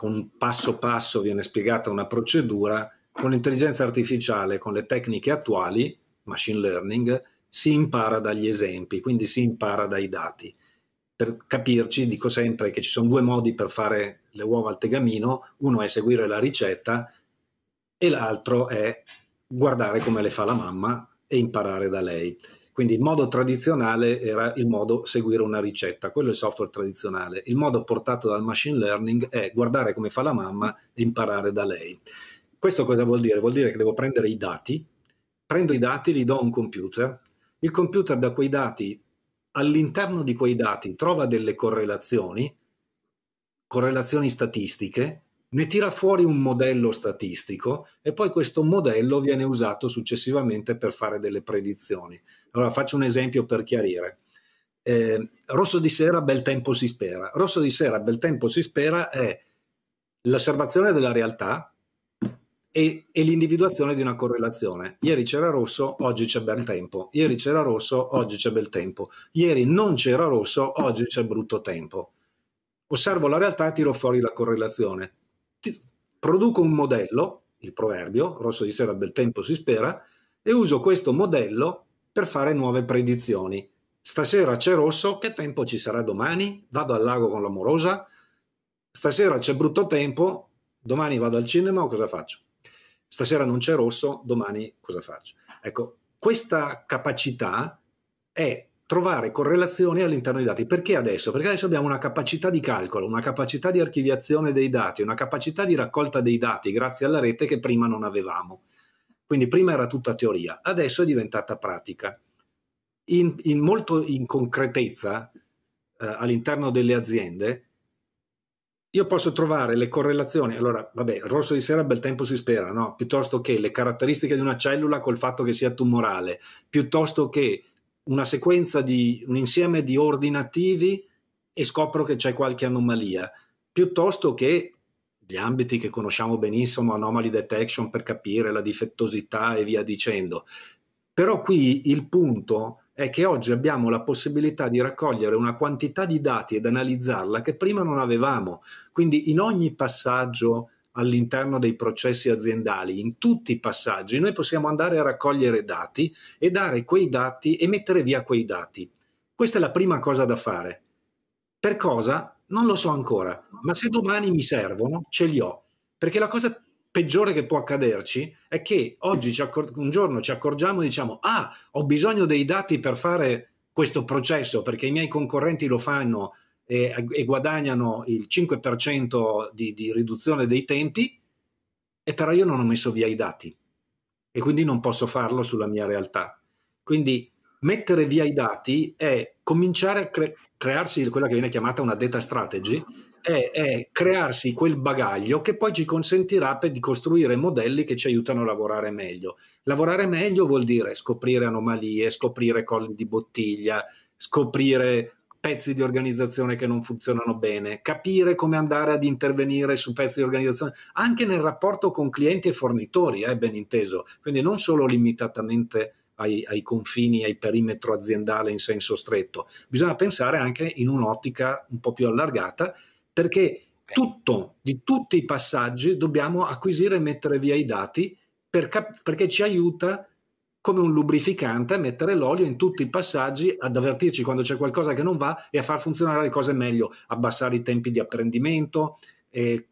con passo passo viene spiegata una procedura, con l'intelligenza artificiale, con le tecniche attuali, machine learning, si impara dagli esempi, quindi si impara dai dati. Per capirci, dico sempre che ci sono due modi per fare le uova al tegamino, uno è seguire la ricetta e l'altro è guardare come le fa la mamma e imparare da lei. Quindi il modo tradizionale era il modo seguire una ricetta, quello è il software tradizionale. Il modo portato dal machine learning è guardare come fa la mamma e imparare da lei. Questo cosa vuol dire? Vuol dire che devo prendere i dati, prendo i dati, li do a un computer, il computer da quei dati, all'interno di quei dati, trova delle correlazioni, correlazioni statistiche, ne tira fuori un modello statistico e poi questo modello viene usato successivamente per fare delle predizioni. Allora faccio un esempio per chiarire. Eh, rosso di sera, bel tempo si spera. Rosso di sera, bel tempo si spera è l'osservazione della realtà e, e l'individuazione di una correlazione. Ieri c'era rosso, oggi c'è bel tempo. Ieri c'era rosso, oggi c'è bel tempo. Ieri non c'era rosso, oggi c'è brutto tempo. Osservo la realtà e tiro fuori la correlazione Produco un modello, il proverbio, rosso di sera bel tempo si spera, e uso questo modello per fare nuove predizioni. Stasera c'è rosso, che tempo ci sarà domani? Vado al lago con l'amorosa? Stasera c'è brutto tempo, domani vado al cinema o cosa faccio? Stasera non c'è rosso, domani cosa faccio? Ecco, questa capacità è trovare correlazioni all'interno dei dati. Perché adesso? Perché adesso abbiamo una capacità di calcolo, una capacità di archiviazione dei dati, una capacità di raccolta dei dati grazie alla rete che prima non avevamo. Quindi prima era tutta teoria, adesso è diventata pratica. In, in molto in concretezza eh, all'interno delle aziende io posso trovare le correlazioni, allora vabbè, il rosso di sera bel tempo si spera, no? piuttosto che le caratteristiche di una cellula col fatto che sia tumorale, piuttosto che una sequenza di un insieme di ordinativi e scopro che c'è qualche anomalia, piuttosto che gli ambiti che conosciamo benissimo, anomaly detection per capire la difettosità e via dicendo. Però qui il punto è che oggi abbiamo la possibilità di raccogliere una quantità di dati ed analizzarla che prima non avevamo. Quindi in ogni passaggio all'interno dei processi aziendali, in tutti i passaggi, noi possiamo andare a raccogliere dati e dare quei dati e mettere via quei dati. Questa è la prima cosa da fare. Per cosa? Non lo so ancora, ma se domani mi servono, ce li ho. Perché la cosa peggiore che può accaderci è che oggi un giorno ci accorgiamo e diciamo, ah, ho bisogno dei dati per fare questo processo perché i miei concorrenti lo fanno e, e guadagnano il 5% di, di riduzione dei tempi, e però io non ho messo via i dati e quindi non posso farlo sulla mia realtà. Quindi mettere via i dati è cominciare a cre- crearsi quella che viene chiamata una data strategy, è, è, crearsi quel bagaglio che poi ci consentirà di costruire modelli che ci aiutano a lavorare meglio. Lavorare meglio vuol dire scoprire anomalie, scoprire colli di bottiglia, scoprire pezzi di organizzazione che non funzionano bene, capire come andare ad intervenire su pezzi di organizzazione, anche nel rapporto con clienti e fornitori, eh, ben inteso, quindi non solo limitatamente ai, ai confini, ai perimetro aziendale in senso stretto, bisogna pensare anche in un'ottica un po' più allargata, perché tutto, di tutti i passaggi dobbiamo acquisire e mettere via i dati per perché ci aiuta come un lubrificante, a mettere l'olio in tutti i passaggi, ad avvertirci quando c'è qualcosa che non va e a far funzionare le cose meglio, abbassare i tempi di apprendimento, eh,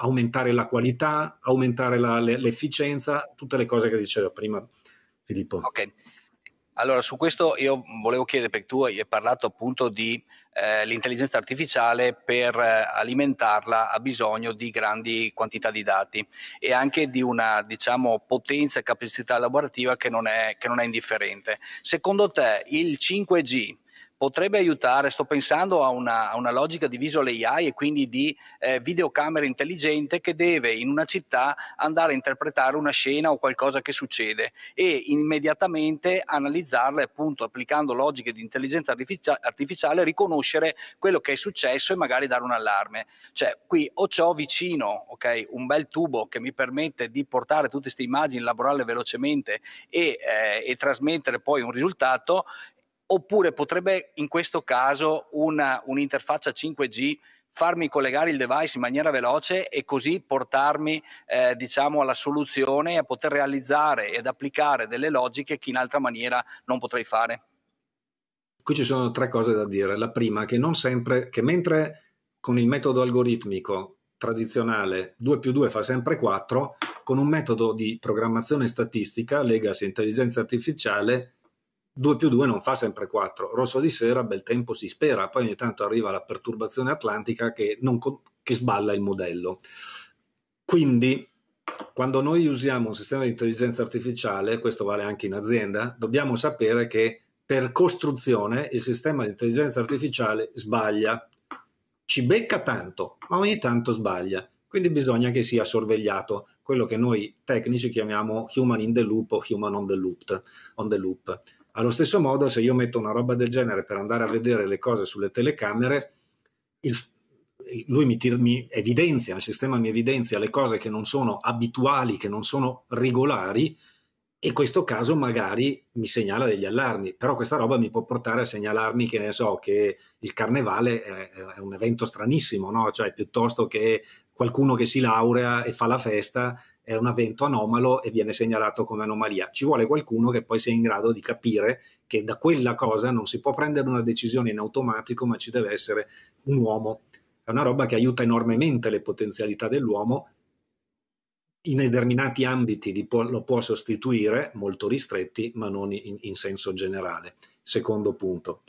aumentare la qualità, aumentare la, l'efficienza, tutte le cose che diceva prima Filippo. Ok, allora, su questo io volevo chiedere, perché tu hai parlato appunto di eh, l'intelligenza artificiale per eh, alimentarla ha bisogno di grandi quantità di dati e anche di una diciamo, potenza e capacità lavorativa che non, è, che non è indifferente. Secondo te il 5G potrebbe aiutare, sto pensando a una, a una, logica di visual AI e quindi di eh, videocamera intelligente che deve in una città andare a interpretare una scena o qualcosa che succede e immediatamente analizzarla e appunto applicando logiche di intelligenza artificiale, artificiale riconoscere quello che è successo e magari dare un allarme. Cioè qui o ho vicino okay, un bel tubo che mi permette di portare tutte queste immagini, elaborarle velocemente e, eh, e trasmettere poi un risultato oppure potrebbe in questo caso una, un'interfaccia 5G farmi collegare il device in maniera veloce e così portarmi eh, diciamo alla soluzione a poter realizzare ed applicare delle logiche che in altra maniera non potrei fare. Qui ci sono tre cose da dire. La prima che non sempre che mentre con il metodo algoritmico tradizionale 2 più 2 fa sempre 4, con un metodo di programmazione statistica, legasi intelligenza artificiale, 2 più 2 non fa sempre 4. Rosso di sera, bel tempo si spera, poi ogni tanto arriva la perturbazione atlantica che, non, che sballa il modello. Quindi, quando noi usiamo un sistema di intelligenza artificiale, questo vale anche in azienda, dobbiamo sapere che per costruzione il sistema di intelligenza artificiale sbaglia, ci becca tanto, ma ogni tanto sbaglia. Quindi bisogna che sia sorvegliato quello che noi tecnici chiamiamo human in the loop o human on the loop. On the loop. Allo stesso modo, se io metto una roba del genere per andare a vedere le cose sulle telecamere, il, lui mi, tir, mi, evidenzia, il sistema mi evidenzia le cose che non sono abituali, che non sono regolari e questo caso magari mi segnala degli allarmi, però questa roba mi può portare a segnalarmi che ne so che il carnevale è, è un evento stranissimo, no? cioè piuttosto che qualcuno che si laurea e fa la festa è un evento anomalo e viene segnalato come anomalia. Ci vuole qualcuno che poi sia in grado di capire che da quella cosa non si può prendere una decisione in automatico, ma ci deve essere un uomo. È una roba che aiuta enormemente le potenzialità dell'uomo. In determinati ambiti può, lo può sostituire, molto ristretti, ma non in, in senso generale. Secondo punto.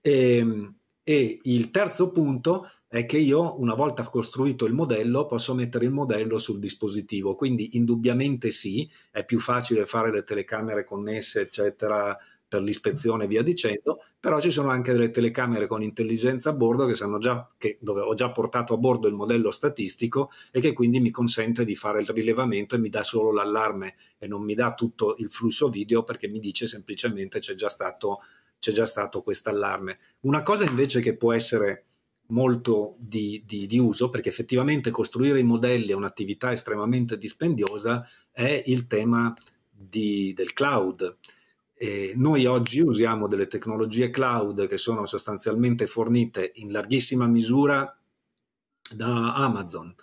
E, ehm, e il terzo punto è che io una volta costruito il modello posso mettere il modello sul dispositivo, quindi indubbiamente sì, è più facile fare le telecamere connesse, eccetera, per l'ispezione e via dicendo, però ci sono anche delle telecamere con intelligenza a bordo che sanno già che, dove ho già portato a bordo il modello statistico e che quindi mi consente di fare il rilevamento e mi dà solo l'allarme e non mi dà tutto il flusso video perché mi dice semplicemente c'è già stato c'è già stato questo allarme. Una cosa invece che può essere molto di, di, di, uso perché effettivamente costruire i modelli è un'attività estremamente dispendiosa, è il tema di, del cloud. E noi oggi usiamo delle tecnologie cloud che sono sostanzialmente fornite in larghissima misura da Amazon,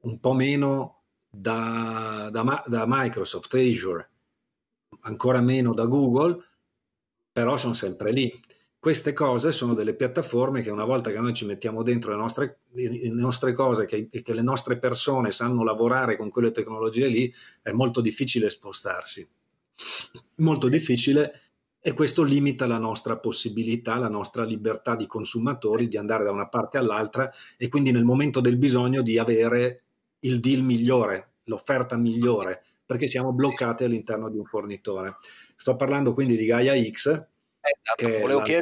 un po' meno da, da, da Microsoft, Azure, ancora meno da Google, però sono sempre lì queste cose sono delle piattaforme che una volta che noi ci mettiamo dentro le nostre, le nostre cose, e che, le nostre persone sanno lavorare con quelle tecnologie lì, è molto difficile spostarsi. Molto difficile e questo limita la nostra possibilità, la nostra libertà di consumatori di andare da una parte all'altra e quindi nel momento del bisogno di avere il deal migliore, l'offerta migliore, perché siamo bloccati all'interno di un fornitore. Sto parlando quindi di Gaia X, É, exato. É, o que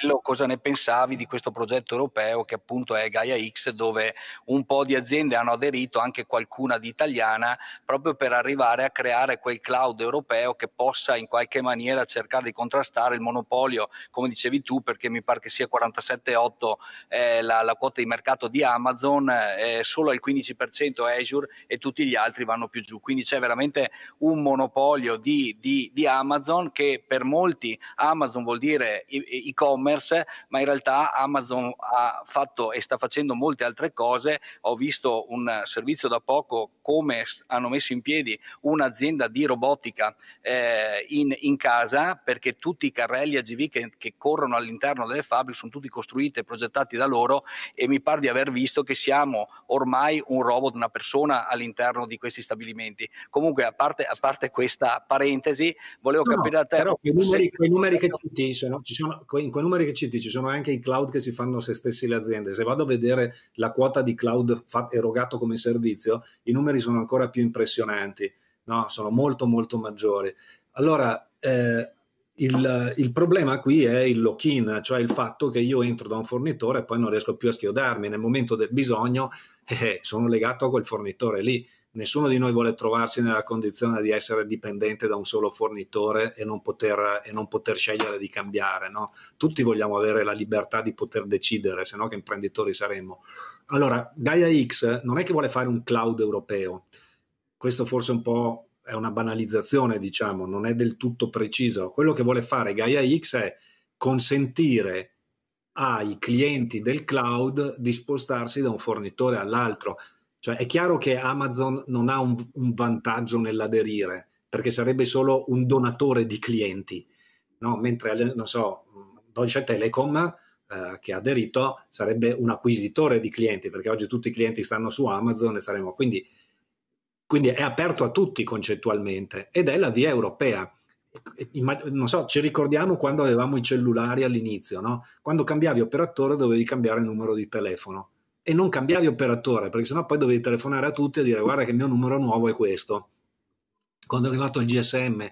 quello cosa ne pensavi di questo progetto europeo che appunto è Gaia X, dove un po' di aziende hanno aderito, anche qualcuna di italiana, proprio per arrivare a creare quel cloud europeo che possa in qualche maniera cercare di contrastare il monopolio, come dicevi tu, perché mi pare che sia 47,8 eh, la, la, quota di mercato di Amazon, eh, solo il 15% Azure e tutti gli altri vanno più giù. Quindi c'è veramente un monopolio di, di, di Amazon che per molti Amazon vuol dire e-commerce e-commerce, ma in realtà Amazon ha fatto e sta facendo molte altre cose. Ho visto un servizio da poco come hanno messo in piedi un'azienda di robotica eh, in, in, casa perché tutti i carrelli AGV che, che corrono all'interno delle fabbriche sono tutti costruiti e progettati da loro e mi pare di aver visto che siamo ormai un robot, una persona all'interno di questi stabilimenti. Comunque, a parte, a parte questa parentesi, volevo no, capire da te... Però quei numeri, se... quei numeri che ti sono, ci sono quei, quei numeri numeri che citi, ci sono anche i cloud che si fanno se stessi le aziende. Se vado a vedere la quota di cloud erogato come servizio, i numeri sono ancora più impressionanti, no? sono molto molto maggiori. Allora, eh, il, il, problema qui è il lock-in, cioè il fatto che io entro da un fornitore e poi non riesco più a schiodarmi. Nel momento del bisogno eh, sono legato a quel fornitore lì nessuno di noi vuole trovarsi nella condizione di essere dipendente da un solo fornitore e non poter, e non poter scegliere di cambiare. No? Tutti vogliamo avere la libertà di poter decidere, se no che imprenditori saremmo. Allora, Gaia X non è che vuole fare un cloud europeo, questo forse un po' è una banalizzazione, diciamo, non è del tutto preciso. Quello che vuole fare Gaia X è consentire ai clienti del cloud di spostarsi da un fornitore all'altro cioè, è chiaro che Amazon non ha un, un vantaggio nell'aderire, perché sarebbe solo un donatore di clienti, no? mentre, non so, Deutsche Telekom eh, che ha aderito sarebbe un acquisitore di clienti, perché oggi tutti i clienti stanno su Amazon e saremo quindi, quindi è aperto a tutti concettualmente ed è la via europea. Non so, ci ricordiamo quando avevamo i cellulari all'inizio, no? Quando cambiavi operatore dovevi cambiare numero di telefono e non cambiavi operatore, perché sennò poi dovevi telefonare a tutti e dire guarda che il mio numero nuovo è questo. Quando è arrivato il GSM,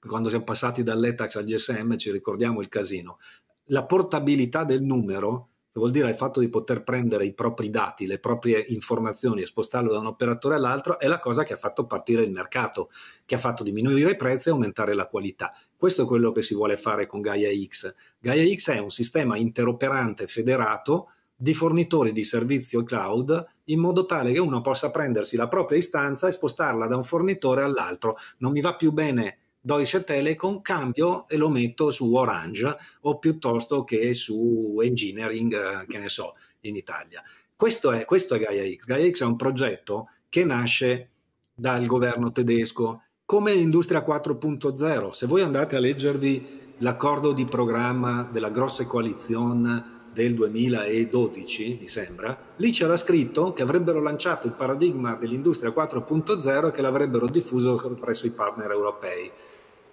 quando siamo passati dall'ETAX al GSM, ci ricordiamo il casino. La portabilità del numero, che vuol dire il fatto di poter prendere i propri dati, le proprie informazioni e spostarlo da un operatore all'altro, è la cosa che ha fatto partire il mercato, che ha fatto diminuire i prezzi e aumentare la qualità. Questo è quello che si vuole fare con Gaia X. Gaia X è un sistema interoperante federato di fornitori di servizio cloud in modo tale che uno possa prendersi la propria istanza e spostarla da un fornitore all'altro. Non mi va più bene Deutsche Telekom, cambio e lo metto su Orange o piuttosto che su Engineering, eh, che ne so, in Italia. Questo è, questo è Gaia X. Gaia X è un progetto che nasce dal governo tedesco, come l'industria 4.0. Se voi andate a leggervi l'accordo di programma della grossa coalizione del 2012, mi sembra, lì c'era scritto che avrebbero lanciato il paradigma dell'industria 4.0 e che l'avrebbero diffuso presso i partner europei.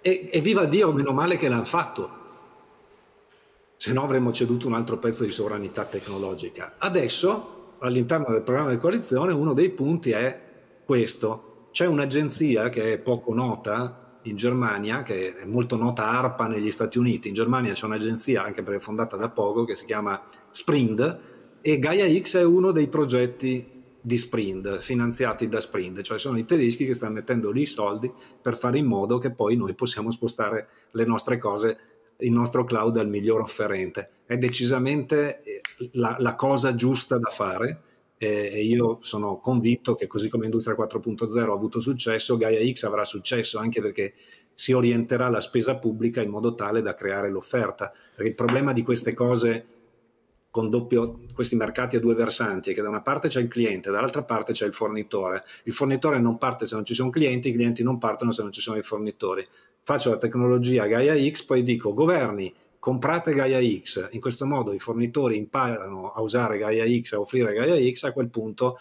E, e viva Dio, meno male che l'hanno fatto, se no avremmo ceduto un altro pezzo di sovranità tecnologica. Adesso, all'interno del programma di coalizione, uno dei punti è questo. C'è un'agenzia che è poco nota, in Germania, che è molto nota ARPA negli Stati Uniti, in Germania c'è un'agenzia, anche perché fondata da poco, che si chiama Sprint, e Gaia X è uno dei progetti di Sprint, finanziati da Sprint, cioè sono i tedeschi che stanno mettendo lì i soldi per fare in modo che poi noi possiamo spostare le nostre cose, il nostro cloud al miglior offerente. È decisamente eh, la, la cosa giusta da fare e io sono convinto che così come Industria 4.0 ha avuto successo, Gaia X avrà successo anche perché si orienterà la spesa pubblica in modo tale da creare l'offerta. Perché il problema di queste cose con doppio, questi mercati a due versanti è che da una parte c'è il cliente, dall'altra parte c'è il fornitore. Il fornitore non parte se non ci sono clienti, i clienti non partono se non ci sono i fornitori. Faccio la tecnologia Gaia X, poi dico governi comprate Gaia X, in questo modo i fornitori imparano a usare Gaia X, a offrire Gaia X, a quel punto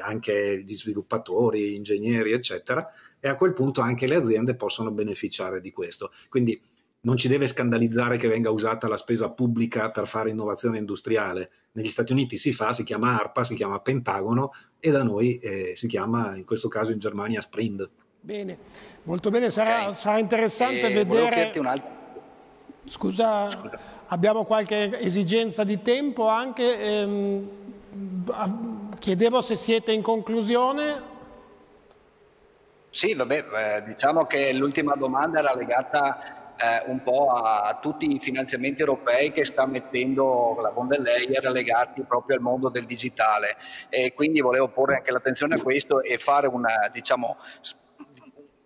anche gli sviluppatori, ingegneri, eccetera, e a quel punto anche le aziende possono beneficiare di questo. Quindi non ci deve scandalizzare che venga usata la spesa pubblica per fare innovazione industriale. Negli Stati Uniti si fa, si chiama ARPA, si chiama Pentagono e da noi eh, si chiama, in questo caso in Germania, Sprint. Bene, molto bene, sarà, okay. sarà interessante eh, vedere... Scusa, Scusa, abbiamo qualche esigenza di tempo anche. Ehm, chiedevo se siete in conclusione. Sì, vabbè, eh, diciamo che l'ultima domanda era legata eh, un po' a tutti i finanziamenti europei che sta mettendo la von der Leyen legati proprio al mondo del digitale e quindi volevo porre anche l'attenzione a questo e fare una, diciamo,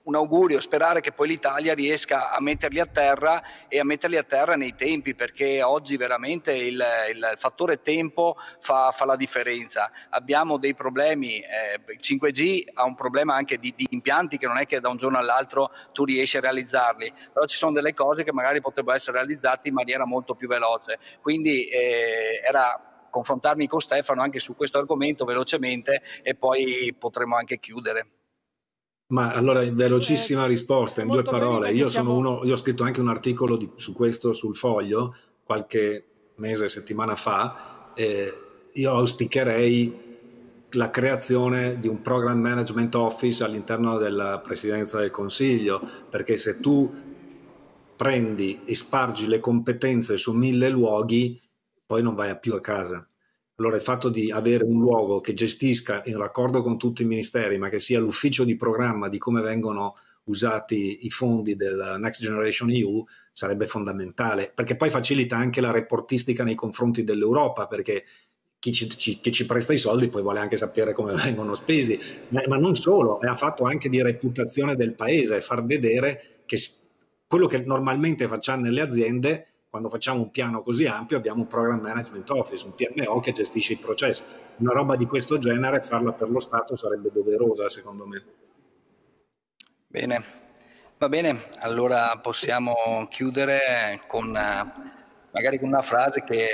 un augurio, sperare che poi l'Italia riesca a metterli a terra e a metterli a terra nei tempi, perché oggi veramente il, il fattore tempo fa, fa, la differenza. Abbiamo dei problemi, eh, il 5G ha un problema anche di, di, impianti che non è che da un giorno all'altro tu riesci a realizzarli, però ci sono delle cose che magari potrebbero essere realizzate in maniera molto più veloce. Quindi eh, era confrontarmi con Stefano anche su questo argomento velocemente e poi potremo anche chiudere. Ma allora, velocissima eh, risposta, in due parole. Io, siamo... uno, io, ho scritto anche un articolo di, su questo sul foglio qualche mese, settimana fa. Eh, io auspicherei la creazione di un program management office all'interno della presidenza del Consiglio, perché se tu prendi e spargi le competenze su mille luoghi, poi non vai più a casa. Allora il fatto di avere un luogo che gestisca in raccordo con tutti i ministeri, ma che sia l'ufficio di programma di come vengono usati i fondi del Next Generation EU sarebbe fondamentale, perché poi facilita anche la reportistica nei confronti dell'Europa, perché chi ci, ci, chi ci, presta i soldi poi vuole anche sapere come vengono spesi, ma, ma non solo, è affatto anche di reputazione del paese, far vedere che quello che normalmente facciamo nelle aziende quando facciamo un piano così ampio abbiamo un Program Management Office, un PMO che gestisce i processi. Una roba di questo genere farla per lo Stato sarebbe doverosa secondo me. Bene, va bene, allora possiamo chiudere con magari con una frase che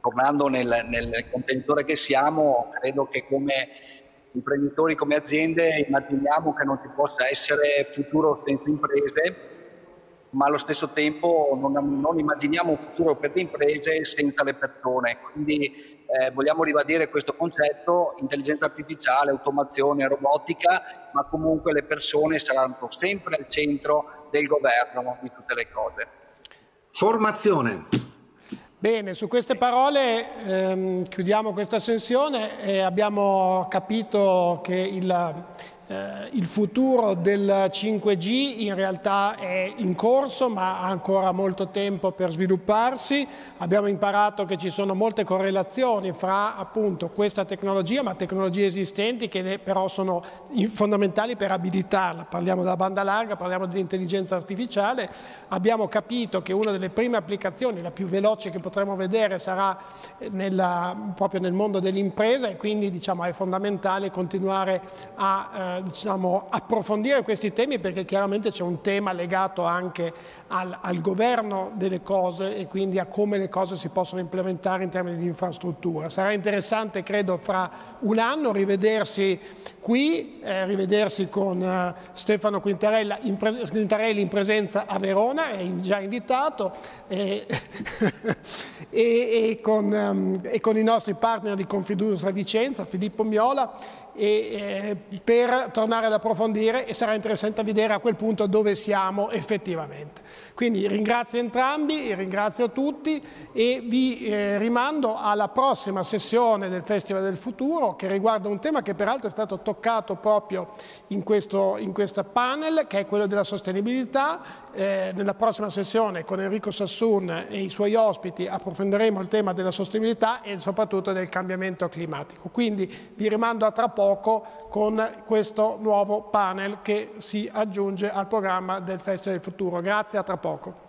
tornando nel, nel contenitore che siamo, credo che come imprenditori, come aziende immaginiamo che non ci possa essere futuro senza imprese ma allo stesso tempo non, non immaginiamo un futuro per le imprese senza le persone. Quindi eh, vogliamo ribadire questo concetto, intelligenza artificiale, automazione, robotica, ma comunque le persone saranno sempre al centro del governo di tutte le cose. Formazione. Bene, su queste parole ehm, chiudiamo questa sessione e abbiamo capito che il eh, il futuro del 5G in realtà è in corso ma ha ancora molto tempo per svilupparsi. Abbiamo imparato che ci sono molte correlazioni fra appunto questa tecnologia ma tecnologie esistenti che però sono fondamentali per abilitarla. Parliamo della banda larga, parliamo dell'intelligenza artificiale. Abbiamo capito che una delle prime applicazioni, la più veloce che potremo vedere, sarà eh, nella, proprio nel mondo dell'impresa e quindi diciamo, è fondamentale continuare a eh, diciamo, approfondire questi temi perché chiaramente c'è un tema legato anche al, al, governo delle cose e quindi a come le cose si possono implementare in termini di infrastruttura. Sarà interessante, credo, fra un anno rivedersi qui, eh, rivedersi con eh, Stefano Quintarella in Quintarelli in presenza a Verona, è in, già invitato, e, e, e, con, um, e con i nostri partner di Confiducia Vicenza, Filippo Miola e, eh, per tornare ad approfondire e sarà interessante vedere a quel punto dove siamo effettivamente. Quindi ringrazio entrambi, ringrazio tutti e vi eh, rimando alla prossima sessione del Festival del Futuro che riguarda un tema che peraltro è stato toccato proprio in questo in questa panel che è quello della sostenibilità. Eh, nella prossima sessione con Enrico Sassoon e i suoi ospiti approfondiremo il tema della sostenibilità e soprattutto del cambiamento climatico. Quindi vi rimando a tra poco poco con questo nuovo panel che si aggiunge al programma del Festival del Futuro. Grazie, a tra poco.